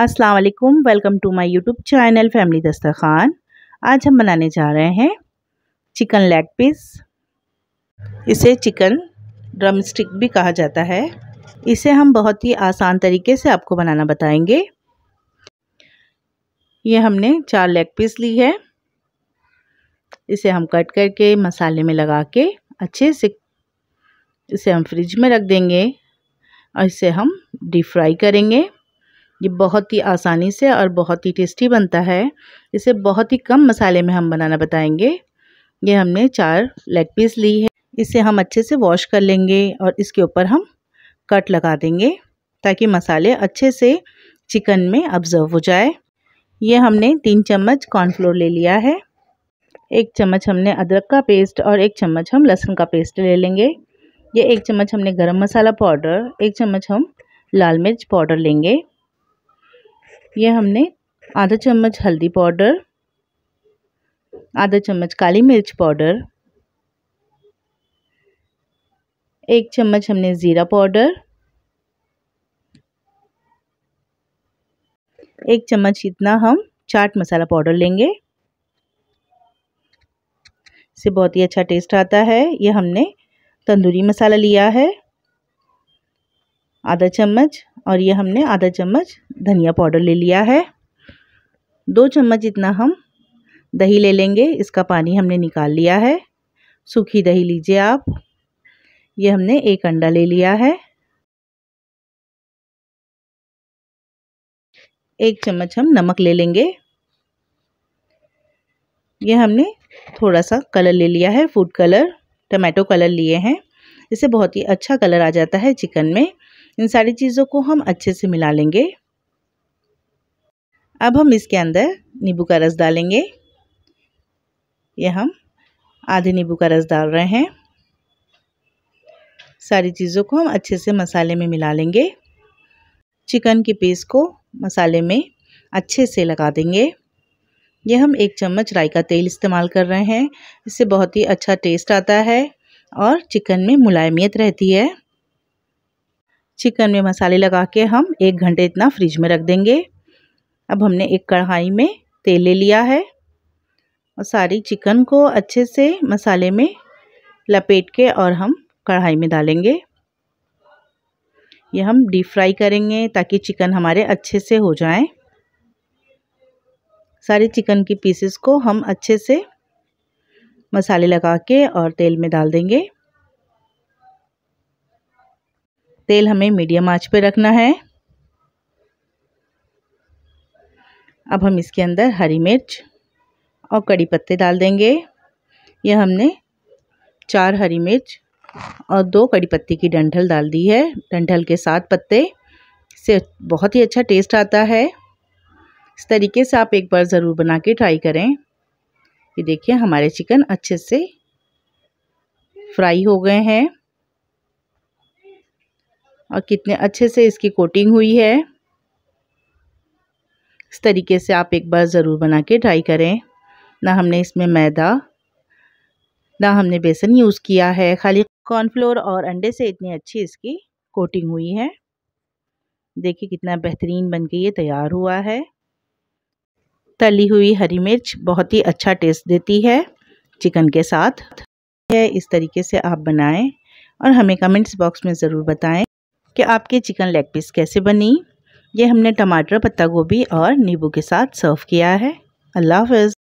अस्सलाम वालेकुम welcome to my YouTube channel family Dastarkhwan आज हम बनाने जा रहे हैं चिकन लेग पीस इसे चिकन ड्रम स्टिक भी कहा जाता है इसे हम बहुत ही आसान तरीके से आपको बनाना बताएंगे ये हमने चार लेग पीस ली है इसे हम कट करके मसाले में लगा के अच्छे से इसे हम फ्रिज में रख देंगे और इसे हम डीप फ्राई करेंगे ये बहुत ही आसानी से और बहुत ही टेस्टी बनता है इसे बहुत ही कम मसाले में हम बनाना बताएंगे ये हमने चार लेग पीस ली है इसे हम अच्छे से वॉश कर लेंगे और इसके ऊपर हम कट लगा देंगे ताकि मसाले अच्छे से चिकन में ऑब्जर्व हो जाए ये हमने तीन चम्मच कॉर्नफ्लोर ले लिया है एक चम्मच हमने अदरक का पेस्ट और एक चम्मच हम लहसुन का पेस्ट ले लेंगे ये एक चम्मच हमने गरम मसाला पाउडर एक चम्मच हम लाल मिर्च पाउडर लेंगे ये हमने आधा चम्मच हल्दी पाउडर आधा चम्मच काली मिर्च पाउडर एक चम्मच हमने ज़ीरा पाउडर एक चम्मच इतना हम चाट मसाला पाउडर लेंगे इससे बहुत ही अच्छा टेस्ट आता है ये हमने तंदूरी मसाला लिया है आधा चम्मच और ये हमने आधा चम्मच धनिया पाउडर ले लिया है दो चम्मच इतना हम दही ले लेंगे इसका पानी हमने निकाल लिया है सूखी दही लीजिए आप ये हमने एक अंडा ले लिया है एक चम्मच हम नमक ले लेंगे ये हमने थोड़ा सा कलर ले लिया है फूड कलर टमाटो कलर लिए हैं इससे बहुत ही अच्छा कलर आ जाता है चिकन में इन सारी चीज़ों को हम अच्छे से मिला लेंगे अब हम इसके अंदर नींबू का रस डालेंगे ये हम आधे नींबू का रस डाल रहे हैं सारी चीज़ों को हम अच्छे से मसाले में मिला लेंगे चिकन के पीस को मसाले में अच्छे से लगा देंगे यह हम एक चम्मच राई का तेल इस्तेमाल कर रहे हैं इससे बहुत ही अच्छा टेस्ट आता है और चिकन में मुलायमियत रहती है चिकन में मसाले लगा के हम एक घंटे इतना फ्रिज में रख देंगे अब हमने एक कढ़ाई में तेल ले लिया है और सारी चिकन को अच्छे से मसाले में लपेट के और हम कढ़ाई में डालेंगे यह हम डीप फ्राई करेंगे ताकि चिकन हमारे अच्छे से हो जाए सारे चिकन की पीसेस को हम अच्छे से मसाले लगा के और तेल में डाल देंगे तेल हमें मीडियम आंच पे रखना है अब हम इसके अंदर हरी मिर्च और कड़ी पत्ते डाल देंगे यह हमने चार हरी मिर्च और दो कड़ी पत्ती की डंठल डाल दी है डंठल के साथ पत्ते से बहुत ही अच्छा टेस्ट आता है इस तरीके से आप एक बार ज़रूर बना के ट्राई करें ये देखिए हमारे चिकन अच्छे से फ्राई हो गए हैं और कितने अच्छे से इसकी कोटिंग हुई है इस तरीके से आप एक बार ज़रूर बना के ट्राई करें ना हमने इसमें मैदा ना हमने बेसन यूज़ किया है खाली कॉर्नफ्लोर और अंडे से इतनी अच्छी इसकी कोटिंग हुई है देखिए कितना बेहतरीन बन के ये तैयार हुआ है तली हुई हरी मिर्च बहुत ही अच्छा टेस्ट देती है चिकन के साथ है इस तरीके से आप बनाएं और हमें कमेंट्स बॉक्स में ज़रूर बताएं कि आपके चिकन लेग पीस कैसे बनी ये हमने टमाटर पत्ता गोभी और नींबू के साथ सर्व किया है अल्लाह हाफ